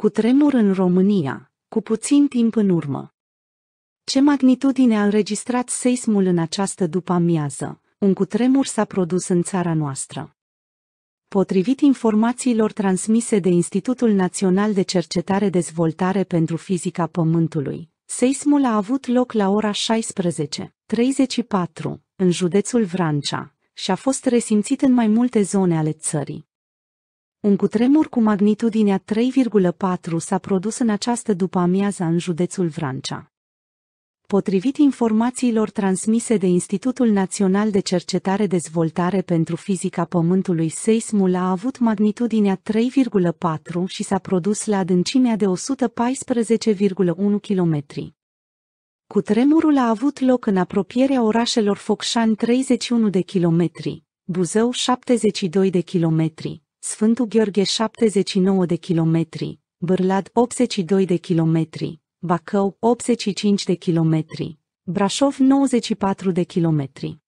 cu tremur în România, cu puțin timp în urmă. Ce magnitudine a înregistrat seismul în această după-amiază, un cutremur s-a produs în țara noastră. Potrivit informațiilor transmise de Institutul Național de Cercetare Dezvoltare pentru Fizica Pământului, seismul a avut loc la ora 16.34, în județul Vrancea, și a fost resimțit în mai multe zone ale țării. Un cutremur cu magnitudinea 3,4 s-a produs în această după-amiază în județul Vrancea. Potrivit informațiilor transmise de Institutul Național de Cercetare Dezvoltare pentru Fizica Pământului, seismul a avut magnitudinea 3,4 și s-a produs la adâncimea de 114,1 km. Cutremurul a avut loc în apropierea orașelor Focșani 31 de kilometri, Buzău 72 de kilometri, Sfântul Gheorghe 79 de kilometri, Bârlad 82 de kilometri, Bacău 85 de kilometri, Brașov 94 de kilometri.